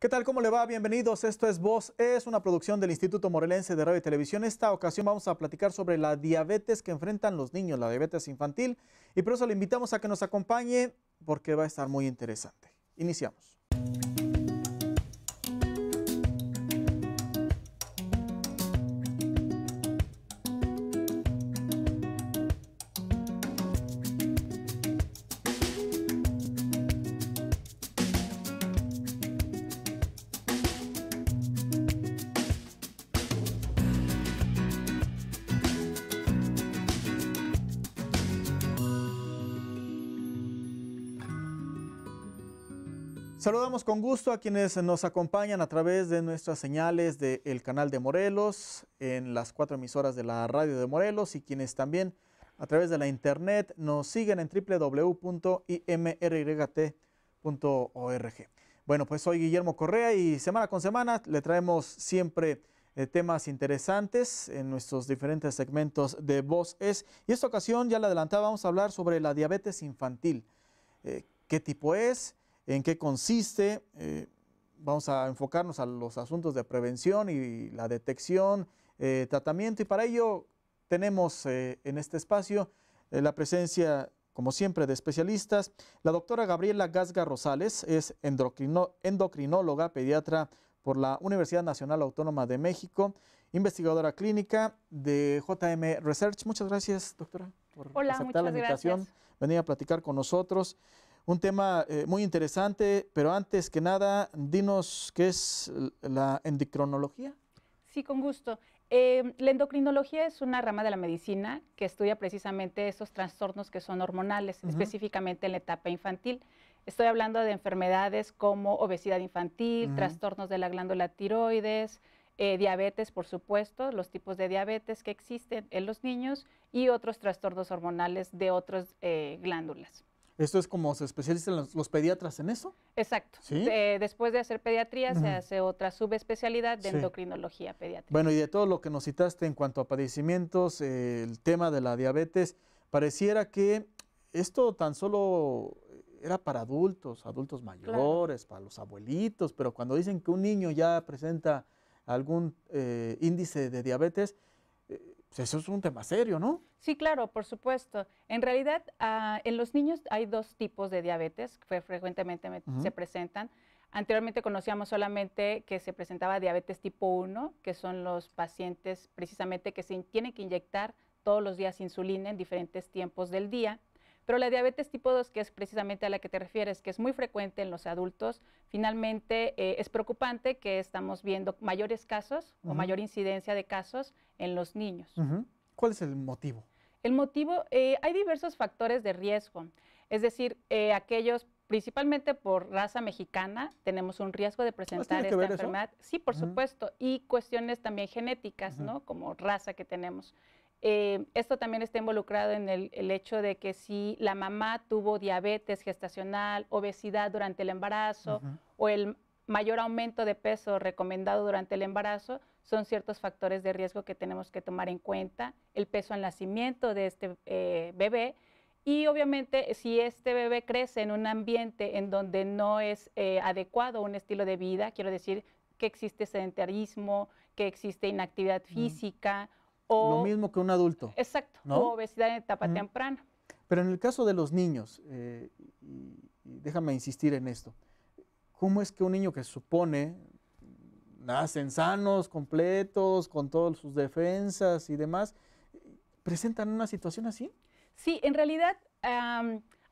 ¿Qué tal? ¿Cómo le va? Bienvenidos. Esto es Voz, es una producción del Instituto Morelense de Radio y Televisión. Esta ocasión vamos a platicar sobre la diabetes que enfrentan los niños, la diabetes infantil. Y por eso le invitamos a que nos acompañe porque va a estar muy interesante. Iniciamos. Saludamos con gusto a quienes nos acompañan a través de nuestras señales del canal de Morelos, en las cuatro emisoras de la radio de Morelos y quienes también a través de la internet nos siguen en www.imryt.org. Bueno, pues soy Guillermo Correa y semana con semana le traemos siempre eh, temas interesantes en nuestros diferentes segmentos de Voz Es Y esta ocasión, ya la adelantaba, vamos a hablar sobre la diabetes infantil. Eh, ¿Qué tipo es? en qué consiste. Eh, vamos a enfocarnos a los asuntos de prevención y la detección, eh, tratamiento. Y para ello tenemos eh, en este espacio la presencia, como siempre, de especialistas. La doctora Gabriela Gasga Rosales es endocrinóloga, pediatra por la Universidad Nacional Autónoma de México, investigadora clínica de JM Research. Muchas gracias, doctora, por aceptar la invitación, gracias. venir a platicar con nosotros un tema eh, muy interesante, pero antes que nada, dinos qué es la endocrinología. Sí, con gusto. Eh, la endocrinología es una rama de la medicina que estudia precisamente esos trastornos que son hormonales, específicamente en la etapa infantil. Estoy hablando de enfermedades como obesidad infantil, trastornos de la glándula tiroides, eh, diabetes, por supuesto, los tipos de diabetes que existen en los niños y otros trastornos hormonales de otras glándulas. Esto es como se especializan los, pediatras en eso. Exacto. Eh, después de hacer pediatría se hace otra subespecialidad de endocrinología pediátrica. Bueno, y de todo lo que nos citaste en cuanto a padecimientos, el tema de la diabetes, pareciera que esto tan solo era para adultos, adultos mayores, para los abuelitos, pero cuando dicen que un niño ya presenta algún eh, índice de diabetes, pues, eso es un tema serio, ¿no? Sí, claro, por supuesto. En realidad, ah, en los niños hay dos tipos de diabetes que frecuentemente se presentan. Anteriormente conocíamos solamente que se presentaba diabetes tipo 1, que son los pacientes precisamente que se tienen que inyectar todos los días insulina en diferentes tiempos del día. Pero la diabetes tipo 2, que es precisamente a la que te refieres, que es muy frecuente en los adultos, finalmente eh, es preocupante que estamos viendo mayores casos o mayor incidencia de casos en los niños. ¿Cuál es el motivo? El motivo, eh, hay diversos factores de riesgo, es decir, eh, aquellos principalmente por raza mexicana, tenemos un riesgo de presentar esta enfermedad. Sí, por supuesto, y cuestiones también genéticas, ¿no? Como raza que tenemos. Eh, esto también está involucrado en el, hecho de que si la mamá tuvo diabetes gestacional, obesidad durante el embarazo o el mayor aumento de peso recomendado durante el embarazo, son ciertos factores de riesgo que tenemos que tomar en cuenta. El peso al nacimiento de este eh, bebé y obviamente si este bebé crece en un ambiente en donde no es eh, adecuado un estilo de vida, quiero decir que existe sedentarismo, que existe inactividad física. Lo mismo que un adulto. Exacto, obesidad en etapa temprana. Pero en el caso de los niños, eh, déjame insistir en esto, ¿cómo es que un niño que supone nacen sanos, completos, con todas sus defensas y demás, presentan una situación así? Sí, en realidad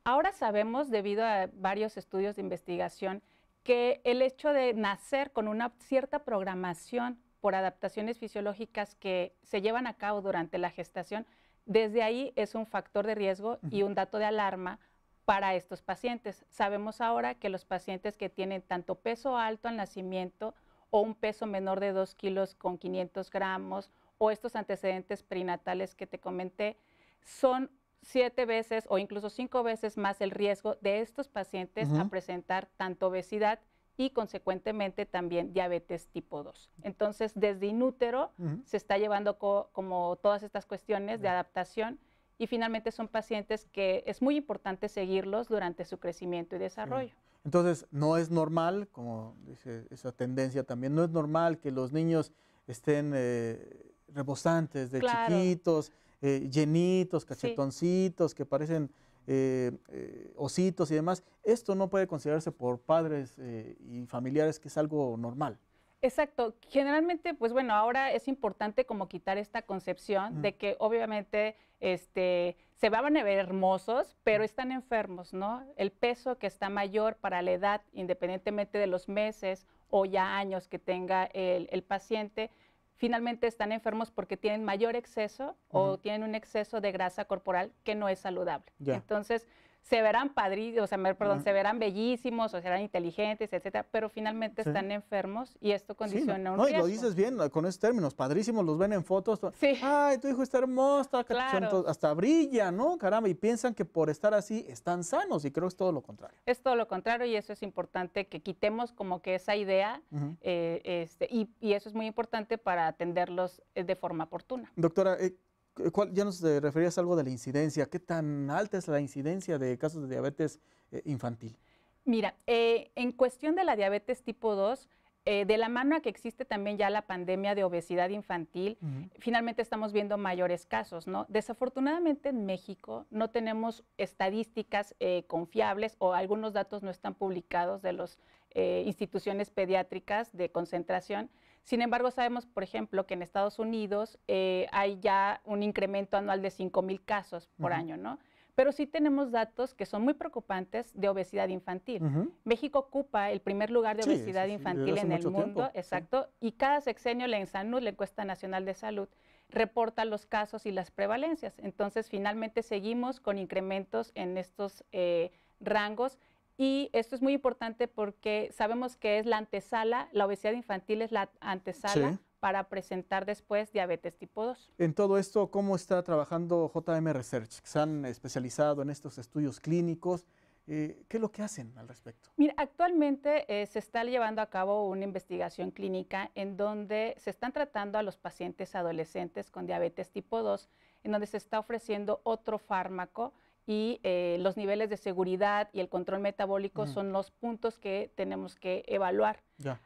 ahora sabemos, debido a varios estudios de investigación, que el hecho de nacer con una cierta programación por adaptaciones fisiológicas que se llevan a cabo durante la gestación, desde ahí es un factor de riesgo y un dato de alarma para estos pacientes. Sabemos ahora que los pacientes que tienen tanto peso alto al nacimiento o un peso menor de 2 kilos con 500 gramos o estos antecedentes prenatales que te comenté, son siete veces o incluso cinco veces más el riesgo de estos pacientes a presentar tanto obesidad y consecuentemente también diabetes tipo 2. Entonces, desde inútero se está llevando como todas estas cuestiones de adaptación y finalmente son pacientes que es muy importante seguirlos durante su crecimiento y desarrollo. Entonces, no es normal, como dice esa tendencia también, no es normal que los niños estén eh, rebosantes de chiquitos, eh, llenitos, cachetoncitos, que parecen eh, eh, ositos y demás, esto no puede considerarse por padres eh, y familiares que es algo normal. Exacto. Generalmente, pues bueno, ahora es importante como quitar esta concepción de que obviamente este, se van a ver hermosos, pero están enfermos, ¿no? El peso que está mayor para la edad, independientemente de los meses o ya años que tenga el paciente, finalmente están enfermos porque tienen mayor exceso o tienen un exceso de grasa corporal que no es saludable. Entonces, se verán padrí, o sea, perdón, se verán bellísimos o serán inteligentes, etcétera, pero finalmente están enfermos y esto condiciona un no, No, y lo dices bien con esos términos, padrísimos, los ven en fotos, sí. ay, tu hijo está hermoso, claro. hasta brilla, ¿no? Caramba, y piensan que por estar así están sanos y creo que es todo lo contrario. Es todo lo contrario y eso es importante que quitemos como que esa idea eh, este, y, eso es muy importante para atenderlos eh, de forma oportuna. Doctora, eh, eh, ya nos eh, referías algo de la incidencia. ¿Qué tan alta es la incidencia de casos de diabetes eh, infantil? Mira, en cuestión de la diabetes tipo 2, de la mano a que existe también ya la pandemia de obesidad infantil, finalmente estamos viendo mayores casos, ¿no? Desafortunadamente en México no tenemos estadísticas confiables o algunos datos no están publicados de las instituciones pediátricas de concentración sin embargo, sabemos, por ejemplo, que en Estados Unidos eh, hay ya un incremento anual de 5.000 casos por año, ¿no? Pero sí tenemos datos que son muy preocupantes de obesidad infantil. México ocupa el primer lugar de obesidad infantil en el mundo, exacto, y cada sexenio la ENSANUD, la Encuesta Nacional de Salud, reporta los casos y las prevalencias. Entonces, finalmente seguimos con incrementos en estos eh, rangos y esto es muy importante porque sabemos que es la antesala, la obesidad infantil es la antesala para presentar después diabetes tipo 2. En todo esto, ¿cómo está trabajando JM Research? se han especializado en estos estudios clínicos. Eh, ¿Qué es lo que hacen al respecto? Mira, actualmente eh, se está llevando a cabo una investigación clínica en donde se están tratando a los pacientes adolescentes con diabetes tipo 2, en donde se está ofreciendo otro fármaco y eh, los niveles de seguridad y el control metabólico son los puntos que tenemos que evaluar.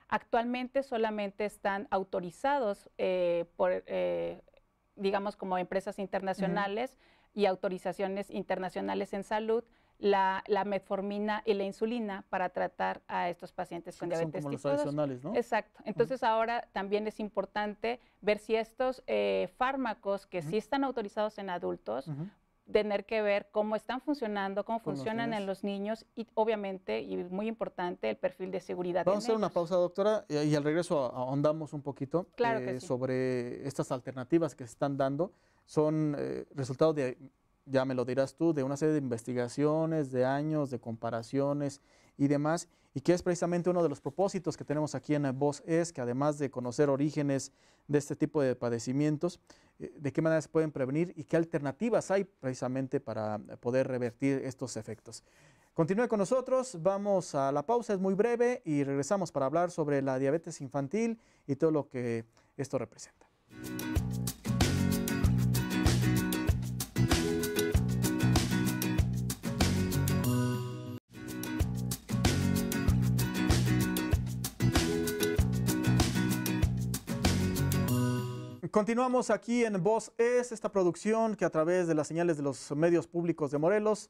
Actualmente solamente están autorizados eh, por, eh, digamos, como empresas internacionales y autorizaciones internacionales en salud. La, metformina y la insulina para tratar a estos pacientes con diabetes tipo Exacto. Entonces ahora también es importante ver si estos fármacos que sí están autorizados en adultos tener que ver cómo están funcionando, cómo funcionan en los niños y obviamente, y muy importante, el perfil de seguridad. Vamos a hacer una pausa, doctora, y, al regreso ahondamos un poquito eh, sobre estas alternativas que se están dando. Son eh, resultados de, ya me lo dirás tú, de una serie de investigaciones, de años, de comparaciones y demás, y que es precisamente uno de los propósitos que tenemos aquí en Voz es que además de conocer orígenes de este tipo de padecimientos, eh, de qué manera se pueden prevenir y qué alternativas hay precisamente para poder revertir estos efectos. Continúe con nosotros, vamos a la pausa, es muy breve y regresamos para hablar sobre la diabetes infantil y todo lo que esto representa. Continuamos aquí en Voz Es, esta producción que a través de las señales de los medios públicos de Morelos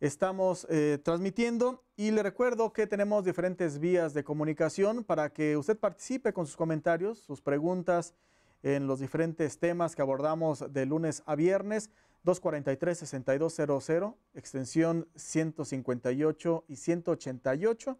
estamos eh, transmitiendo y le recuerdo que tenemos diferentes vías de comunicación para que usted participe con sus comentarios, sus preguntas en los diferentes temas que abordamos de lunes a viernes, 243-6200, extensión 158 y 188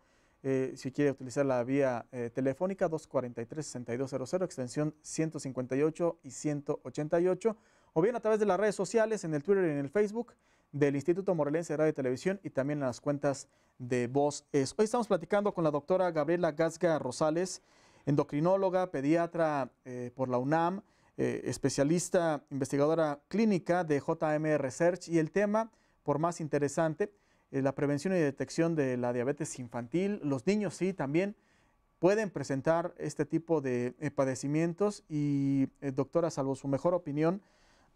eh, si quiere utilizar la vía eh, telefónica 243-6200, extensión 158 y 188, o bien a través de las redes sociales, en el Twitter y en el Facebook del Instituto Morelense de Radio y Televisión y también en las cuentas de Voz Hoy estamos platicando con la doctora Gabriela Gasga Rosales, endocrinóloga, pediatra eh, por la UNAM, especialista investigadora clínica de JM Research y el tema, por más interesante, eh, la prevención y detección de la diabetes infantil, los niños sí también pueden presentar este tipo de eh, padecimientos y eh, doctora, salvo su mejor opinión,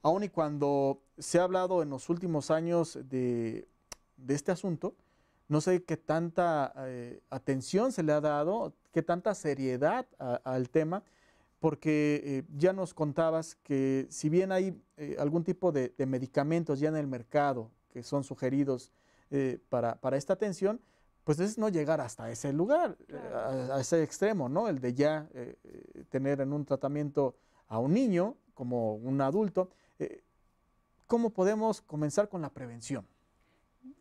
aun y cuando se ha hablado en los últimos años de, este asunto, no sé qué tanta atención se le ha dado, qué tanta seriedad al tema, porque ya nos contabas que si bien hay algún tipo de, de, medicamentos ya en el mercado que son sugeridos eh, para, para, esta atención, pues es no llegar hasta ese lugar, eh, a, ese extremo, ¿no? El de ya eh, tener en un tratamiento a un niño como un adulto. ¿Cómo podemos comenzar con la prevención?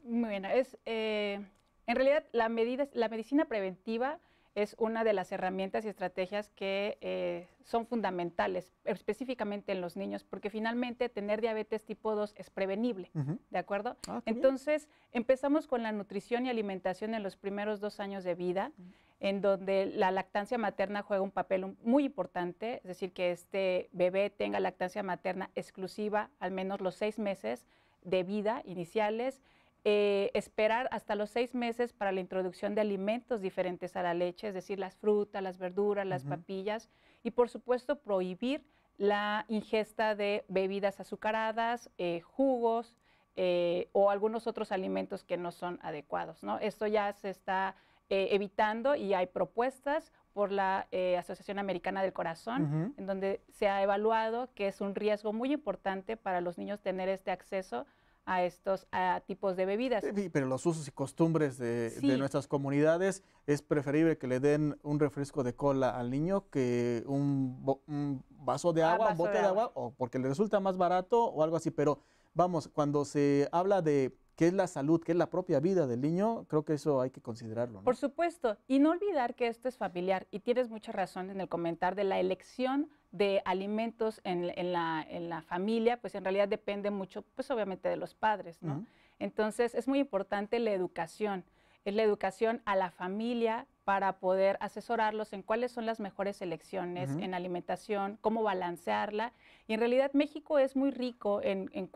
Muy bien, es, en realidad la, medida, la medicina preventiva es una de las herramientas y estrategias que eh, son fundamentales, específicamente en los niños, porque finalmente tener diabetes tipo 2 es prevenible, ¿de acuerdo? Ah, Entonces, empezamos con la nutrición y alimentación en los primeros dos años de vida, en donde la lactancia materna juega un papel muy importante, es decir, que este bebé tenga lactancia materna exclusiva al menos los seis meses de vida iniciales eh, esperar hasta los seis meses para la introducción de alimentos diferentes a la leche, es decir, las frutas, las verduras, las papillas, y por supuesto prohibir la ingesta de bebidas azucaradas, eh, jugos eh, o algunos otros alimentos que no son adecuados. Esto ya se está evitando y hay propuestas por la Asociación Americana del Corazón, en donde se ha evaluado que es un riesgo muy importante para los niños tener este acceso a estos tipos de bebidas. pero los usos y costumbres de, nuestras comunidades es preferible que le den un refresco de cola al niño que un, vaso de ah, agua, un bote de agua, o porque le resulta más barato o algo así. Pero vamos, cuando se habla de que es la salud, que es la propia vida del niño, creo que eso hay que considerarlo. Por supuesto, y no olvidar que esto es familiar, y tienes mucha razón en el comentar de la elección de alimentos en, la, familia, pues en realidad depende mucho, pues obviamente de los padres, ¿no? Entonces es muy importante la educación, es la educación a la familia para poder asesorarlos en cuáles son las mejores elecciones en alimentación, cómo balancearla. Y en realidad México es muy rico en, en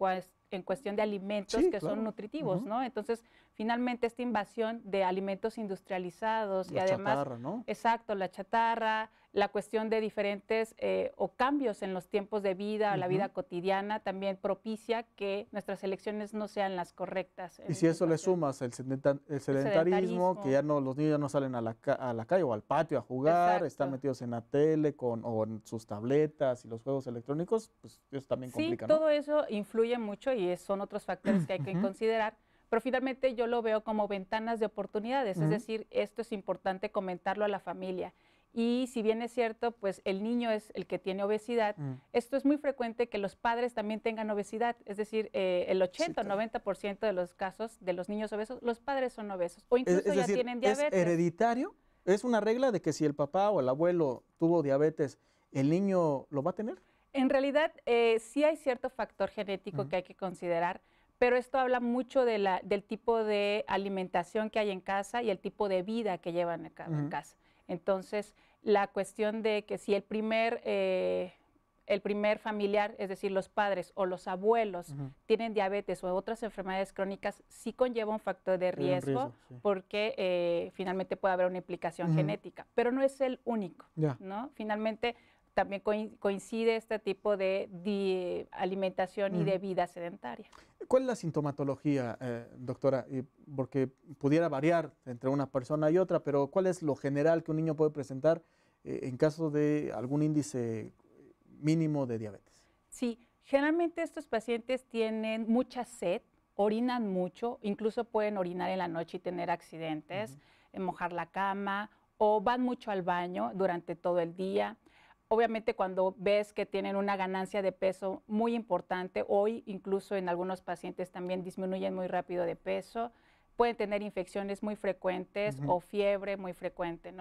en cuestión de alimentos que son nutritivos, ¿no? Entonces, finalmente esta invasión de alimentos industrializados y además, chatarra, ¿no? exacto, la chatarra, la cuestión de diferentes eh, o cambios en los tiempos de vida, o la vida cotidiana, también propicia que nuestras elecciones no sean las correctas. Y si eso le sumas el, sedentarismo, que ya no los niños ya no salen a la, calle o al patio a jugar, están metidos en la tele con, o en sus tabletas y los juegos electrónicos, pues eso también complica. Sí, todo eso influye mucho y son otros factores que hay que considerar pero finalmente yo lo veo como ventanas de oportunidades, es decir, esto es importante comentarlo a la familia. Y si bien es cierto, pues el niño es el que tiene obesidad, mm. esto es muy frecuente que los padres también tengan obesidad, es decir, eh, el 80 o 90% de los casos de los niños obesos, los padres son obesos o incluso ya tienen diabetes. ¿Es hereditario? ¿Es una regla de que si el papá o el abuelo tuvo diabetes, el niño lo va a tener? En realidad, eh, sí hay cierto factor genético que hay que considerar, pero esto habla mucho de la, del tipo de alimentación que hay en casa y el tipo de vida que llevan en casa. Entonces, la cuestión de que si el primer, eh, el primer familiar, es decir, los padres o los abuelos, tienen diabetes o otras enfermedades crónicas, sí conlleva un factor de riesgo, porque eh, finalmente puede haber una implicación genética, pero no es el único, ¿no? Finalmente, también coincide este tipo de, alimentación y de vida sedentaria. ¿Cuál es la sintomatología, eh, doctora? porque pudiera variar entre una persona y otra, pero ¿cuál es lo general que un niño puede presentar eh, en caso de algún índice mínimo de diabetes? Sí, generalmente estos pacientes tienen mucha sed, orinan mucho, incluso pueden orinar en la noche y tener accidentes, eh, mojar la cama o van mucho al baño durante todo el día obviamente cuando ves que tienen una ganancia de peso muy importante, hoy incluso en algunos pacientes también disminuyen muy rápido de peso, pueden tener infecciones muy frecuentes o fiebre muy frecuente,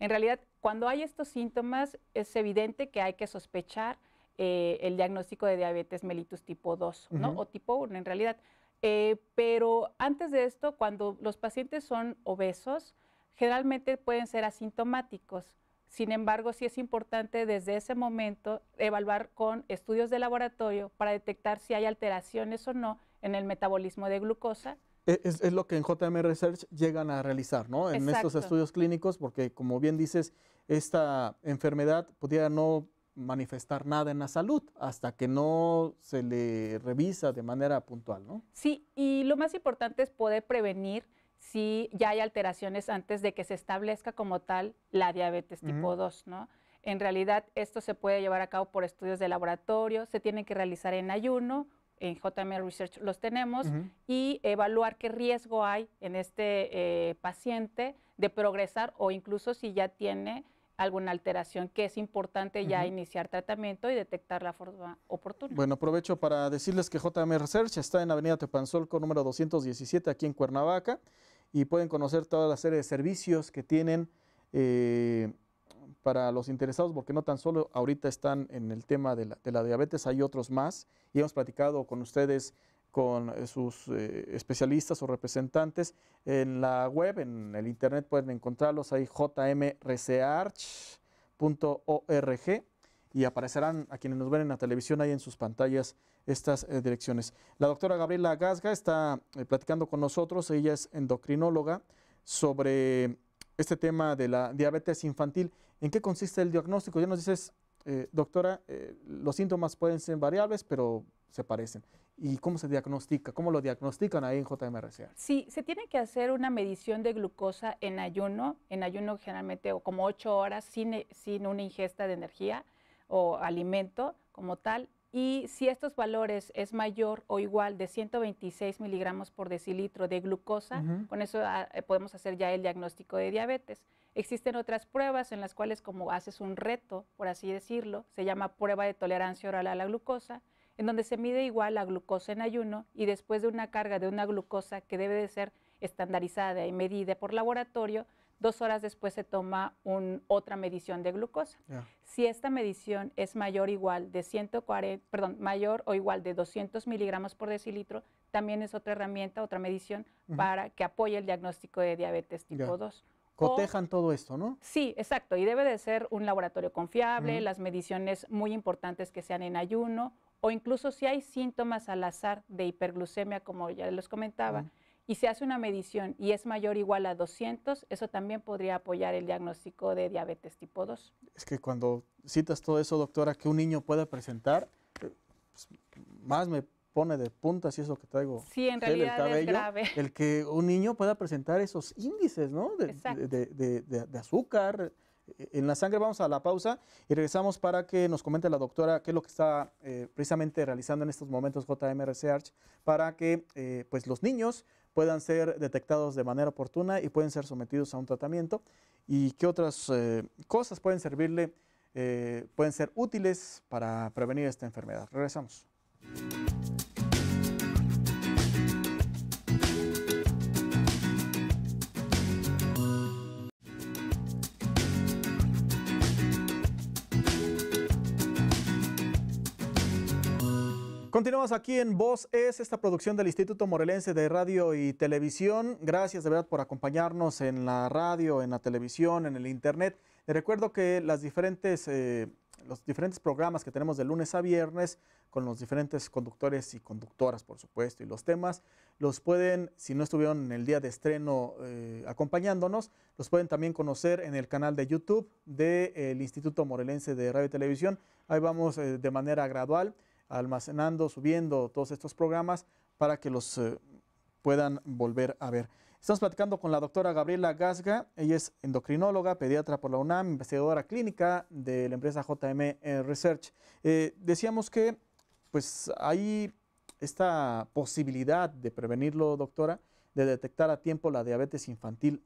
En realidad, cuando hay estos síntomas, es evidente que hay que sospechar eh, el diagnóstico de diabetes mellitus tipo 2, O tipo 1, en realidad. Eh, pero antes de esto, cuando los pacientes son obesos, generalmente pueden ser asintomáticos. Sin embargo, sí es importante desde ese momento evaluar con estudios de laboratorio para detectar si hay alteraciones o no en el metabolismo de glucosa. E, es, lo que en JM Research llegan a realizar, ¿no? En estos estudios clínicos, porque como bien dices, esta enfermedad podría no manifestar nada en la salud hasta que no se le revisa de manera puntual, ¿no? Sí, y lo más importante es poder prevenir si ya hay alteraciones antes de que se establezca como tal la diabetes tipo 2, ¿no? En realidad esto se puede llevar a cabo por estudios de laboratorio, se tiene que realizar en ayuno, en JM Research los tenemos, y evaluar qué riesgo hay en este eh, paciente de progresar o incluso si ya tiene alguna alteración que es importante ya iniciar tratamiento y detectar la forma oportuna. Bueno, aprovecho para decirles que JM Research está en Avenida Tepanzolco número 217 aquí en Cuernavaca y pueden conocer toda la serie de servicios que tienen eh, para los interesados, porque no tan solo ahorita están en el tema de la, diabetes, hay otros más y hemos platicado con ustedes con eh, sus eh, especialistas o representantes. En la web, en el internet pueden encontrarlos, hay jmrcarch.org y aparecerán a quienes nos ven en la televisión ahí en sus pantallas estas eh, direcciones. La doctora Gabriela Gasga está eh, platicando con nosotros, ella es endocrinóloga, sobre este tema de la diabetes infantil. ¿En qué consiste el diagnóstico? Ya nos dices, eh, doctora, los síntomas pueden ser variables, pero se parecen. ¿Y cómo se diagnostica? ¿Cómo lo diagnostican ahí en JMRCA? Sí, se tiene que hacer una medición de glucosa en ayuno, en ayuno generalmente como ocho horas sin, sin una ingesta de energía o alimento como tal. Y si estos valores es mayor o igual de 126 miligramos por decilitro de glucosa, con eso ah, eh, podemos hacer ya el diagnóstico de diabetes. Existen otras pruebas en las cuales como haces un reto, por así decirlo, se llama prueba de tolerancia oral a la glucosa, en donde se mide igual la glucosa en ayuno y después de una carga de una glucosa que debe de ser estandarizada y medida por laboratorio, dos horas después se toma un, otra medición de glucosa. Si esta medición es mayor, igual de 140, perdón, mayor o igual de 200 miligramos por decilitro, también es otra herramienta, otra medición para que apoye el diagnóstico de diabetes tipo 2. Cotejan todo esto, ¿no? Sí, exacto. Y debe de ser un laboratorio confiable, las mediciones muy importantes que sean en ayuno, o incluso si hay síntomas al azar de hiperglucemia, como ya les comentaba, y se hace una medición y es mayor o igual a 200, eso también podría apoyar el diagnóstico de diabetes tipo 2. Es que cuando citas todo eso, doctora, que un niño pueda presentar, pues, más me pone de puntas si eso que traigo sí, en realidad el es grave. el que un niño pueda presentar esos índices ¿no? de, de, de azúcar, en la sangre. Vamos a la pausa y regresamos para que nos comente la doctora qué es lo que está eh, precisamente realizando en estos momentos JM Research para que eh, pues los niños puedan ser detectados de manera oportuna y pueden ser sometidos a un tratamiento y qué otras eh, cosas pueden servirle, pueden ser útiles para prevenir esta enfermedad. Regresamos. Continuamos aquí en Voz Es, esta producción del Instituto Morelense de Radio y Televisión. Gracias de verdad por acompañarnos en la radio, en la televisión, en el internet. Les recuerdo que las diferentes, eh, los diferentes programas que tenemos de lunes a viernes con los diferentes conductores y conductoras, por supuesto, y los temas, los pueden, si no estuvieron en el día de estreno eh, acompañándonos, los pueden también conocer en el canal de YouTube del Instituto Morelense de Radio y Televisión. Ahí vamos eh, de manera gradual almacenando, subiendo todos estos programas para que los eh, puedan volver a ver. Estamos platicando con la doctora Gabriela Gasga, ella es endocrinóloga, pediatra por la UNAM, investigadora clínica de la empresa JM Research. Eh, decíamos que pues hay esta posibilidad de prevenirlo, doctora, de detectar a tiempo la diabetes infantil.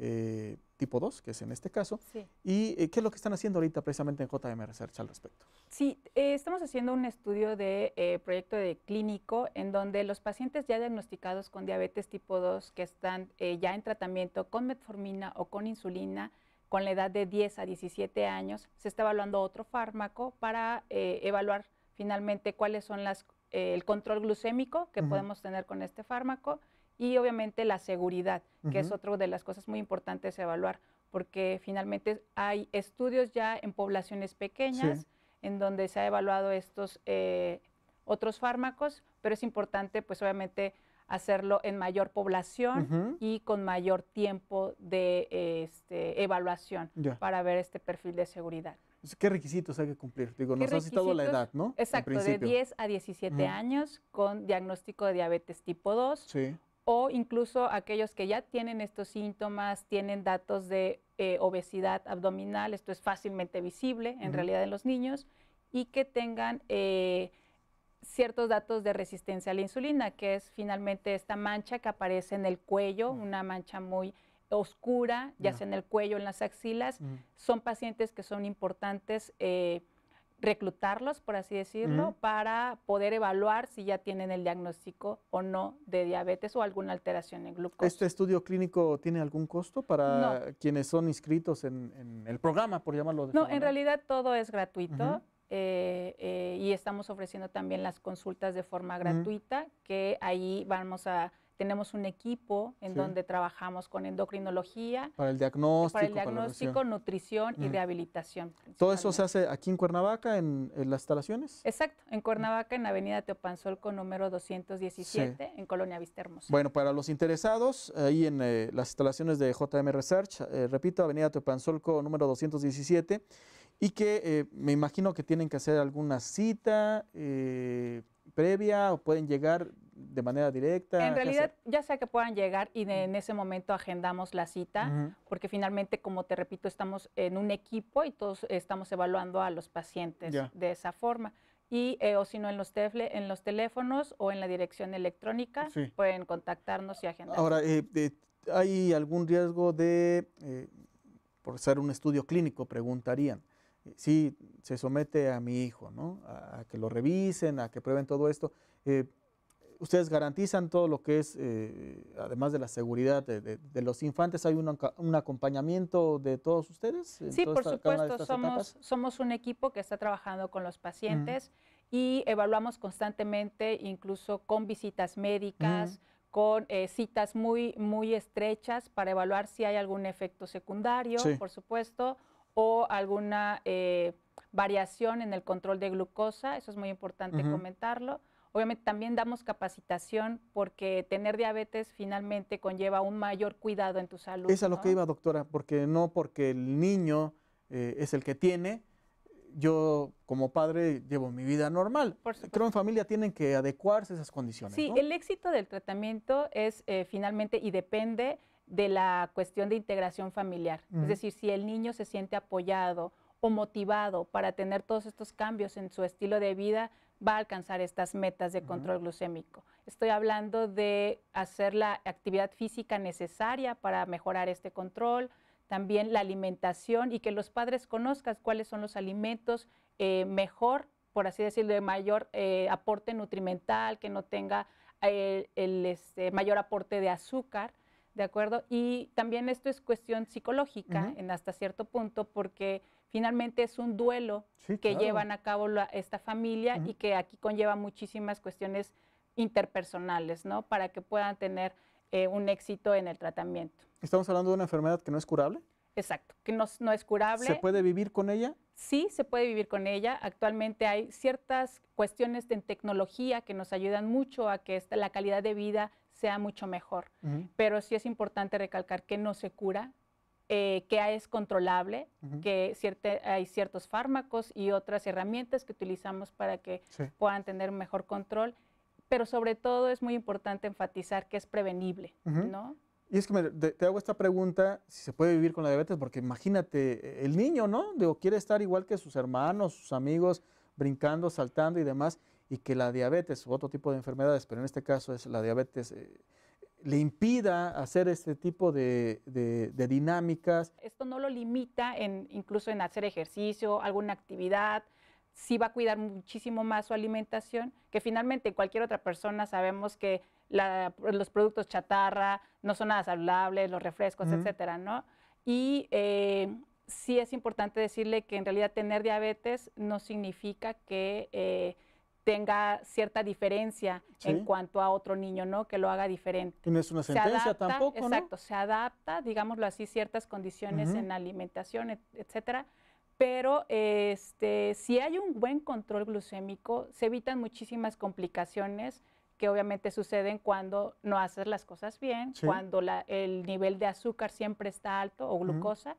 Eh, tipo 2, que es en este caso. ¿Y eh, qué es lo que están haciendo ahorita precisamente en JM Research al respecto? Sí, eh, estamos haciendo un estudio de eh, proyecto de clínico en donde los pacientes ya diagnosticados con diabetes tipo 2 que están ya en tratamiento con metformina o con insulina con la edad de 10 a 17 años, se está evaluando otro fármaco para evaluar finalmente cuáles son las el control glucémico que podemos tener con este fármaco y obviamente la seguridad, que es otra de las cosas muy importantes de evaluar, porque finalmente hay estudios ya en poblaciones pequeñas en donde se ha evaluado estos eh, otros fármacos, pero es importante pues obviamente hacerlo en mayor población y con mayor tiempo de este, evaluación para ver este perfil de seguridad. ¿Qué requisitos hay que cumplir? Digo, nos ha citado la edad, ¿no? Exacto, de 10 a 17 años con diagnóstico de diabetes tipo 2, sí o incluso aquellos que ya tienen estos síntomas, tienen datos de eh, obesidad abdominal, esto es fácilmente visible en realidad en los niños, y que tengan eh, ciertos datos de resistencia a la insulina, que es finalmente esta mancha que aparece en el cuello, mm. una mancha muy oscura, ya sea en el cuello, o en las axilas, mm. son pacientes que son importantes. Eh, reclutarlos, por así decirlo, para poder evaluar si ya tienen el diagnóstico o no de diabetes o alguna alteración en glucosa. ¿Este estudio clínico tiene algún costo para quienes son inscritos en, en, el programa, por llamarlo de No, en realidad todo es gratuito. Eh, eh, y estamos ofreciendo también las consultas de forma gratuita, que ahí vamos a tenemos un equipo en donde trabajamos con endocrinología. Para el eh, diagnóstico. Para el diagnóstico, nutrición y rehabilitación. ¿Todo eso se hace aquí en Cuernavaca, en, las instalaciones? Exacto, en Cuernavaca, en Avenida Teopanzolco, número 217, en Colonia Vistermos. Bueno, para los interesados, ahí en eh, las instalaciones de JM Research, eh, repito, Avenida Teopanzolco número 217, y que me imagino que tienen que hacer alguna cita previa o pueden llegar de manera directa? En realidad, ya sea que puedan llegar y en ese momento agendamos la cita, porque finalmente, como te repito, estamos en un equipo y todos estamos evaluando a los pacientes de esa forma. Y, eh, o si no, en los, en los teléfonos o en la dirección electrónica pueden contactarnos y agendar. Ahora, eh, eh, ¿hay algún riesgo de, por ser un estudio clínico, preguntarían, si se somete a mi hijo, ¿no? A, a que lo revisen, a que prueben todo esto ustedes garantizan todo lo que es, eh, además de la seguridad de, los infantes, ¿hay un, acompañamiento de todos ustedes? Sí, por supuesto, somos, un equipo que está trabajando con los pacientes y evaluamos constantemente, incluso con visitas médicas. con eh, citas muy, muy estrechas para evaluar si hay algún efecto secundario, por supuesto, o alguna eh, variación en el control de glucosa. Eso es muy importante comentarlo. Obviamente también damos capacitación porque tener diabetes finalmente conlleva un mayor cuidado en tu salud. Es a lo que iba, doctora, porque no porque el niño eh, es el que tiene, yo como padre llevo mi vida normal. Creo que en familia tienen que adecuarse a esas condiciones. Sí, el éxito del tratamiento es eh, finalmente y depende de la cuestión de integración familiar. Es decir, si el niño se siente apoyado motivado para tener todos estos cambios en su estilo de vida, va a alcanzar estas metas de control glucémico. Estoy hablando de hacer la actividad física necesaria para mejorar este control, también la alimentación y que los padres conozcan cuáles son los alimentos eh, mejor, por así decirlo, de mayor eh, aporte nutrimental, que no tenga eh, el, este, mayor aporte de azúcar. ¿De acuerdo? Y también esto es cuestión psicológica en hasta cierto punto porque finalmente es un duelo que llevan a cabo la, esta familia y que aquí conlleva muchísimas cuestiones interpersonales, ¿no? Para que puedan tener eh, un éxito en el tratamiento. ¿Estamos hablando de una enfermedad que no es curable? Exacto, que no, es curable. ¿Se puede vivir con ella? Sí, se puede vivir con ella. Actualmente hay ciertas cuestiones en tecnología que nos ayudan mucho a que la calidad de vida sea mucho mejor. Pero sí es importante recalcar que no se cura, eh, que es controlable, que hay ciertos fármacos y otras herramientas que utilizamos para que puedan tener mejor control, pero sobre todo es muy importante enfatizar que es prevenible, ¿no? Y es que te, hago esta pregunta, si se puede vivir con la diabetes, porque imagínate, el niño, ¿no? Digo, quiere estar igual que sus hermanos, sus amigos, brincando, saltando y demás, y que la diabetes u otro tipo de enfermedades, pero en este caso es la diabetes, eh, le impida hacer este tipo de, dinámicas. Esto no lo limita en, incluso en hacer ejercicio, alguna actividad, sí va a cuidar muchísimo más su alimentación, que finalmente cualquier otra persona sabemos que los productos chatarra no son nada saludables, los refrescos, etc. etcétera, ¿no? Y eh, sí es importante decirle que en realidad tener diabetes no significa que... Eh, tenga cierta diferencia en cuanto a otro niño, ¿no? Que lo haga diferente. Tienes una sentencia tampoco, Exacto, se adapta, digámoslo así, ciertas condiciones en alimentación, etc. etcétera. Pero este, si hay un buen control glucémico, se evitan muchísimas complicaciones que obviamente suceden cuando no haces las cosas bien, cuando la, el nivel de azúcar siempre está alto o glucosa,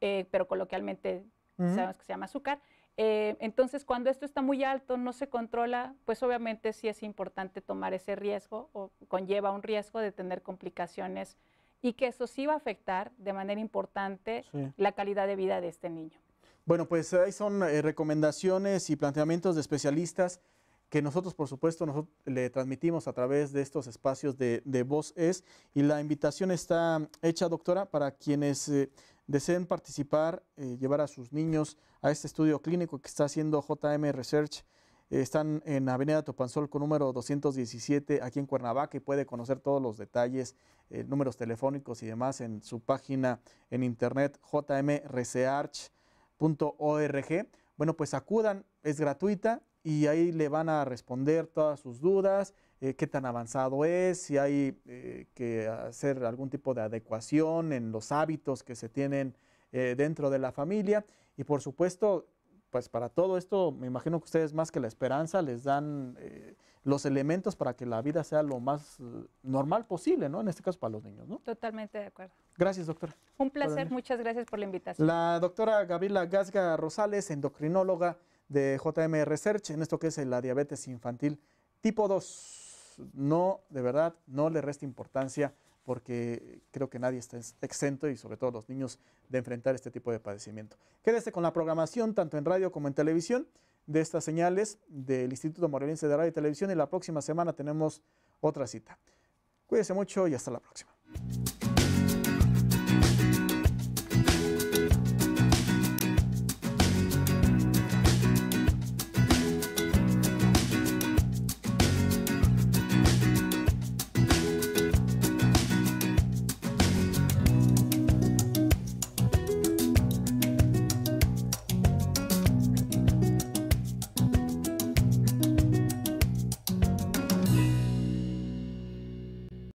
eh, pero coloquialmente sabemos que se llama azúcar eh, entonces, cuando esto está muy alto, no se controla, pues obviamente sí es importante tomar ese riesgo o conlleva un riesgo de tener complicaciones y que eso sí va a afectar de manera importante la calidad de vida de este niño. Bueno, pues ahí son eh, recomendaciones y planteamientos de especialistas que nosotros, por supuesto, le transmitimos a través de estos espacios de, de voz es. Y la invitación está hecha, doctora, para quienes eh, deseen participar, eh, llevar a sus niños a este estudio clínico que está haciendo JM Research, eh, están en Avenida Topanzol con número 217 aquí en Cuernavaca y puede conocer todos los detalles, eh, números telefónicos y demás en su página en internet jmresearch.org. Bueno, pues acudan, es gratuita y ahí le van a responder todas sus dudas eh, qué tan avanzado es, si hay eh, que hacer algún tipo de adecuación en los hábitos que se tienen eh, dentro de la familia. Y por supuesto, pues para todo esto, me imagino que ustedes más que la esperanza les dan los elementos para que la vida sea lo más normal posible, ¿no? En este caso para los niños, ¿no? Totalmente de acuerdo. Gracias, doctora. Un placer, muchas gracias por la invitación. La doctora Gabriela Gasga Rosales, endocrinóloga de JM Research, en esto que es la diabetes infantil tipo 2 no, de verdad, no le resta importancia porque creo que nadie está exento y sobre todo los niños de enfrentar este tipo de padecimiento. Quédese con la programación tanto en radio como en televisión de estas señales del Instituto Morelense de Radio y Televisión y la próxima semana tenemos otra cita. Cuídese mucho y hasta la próxima.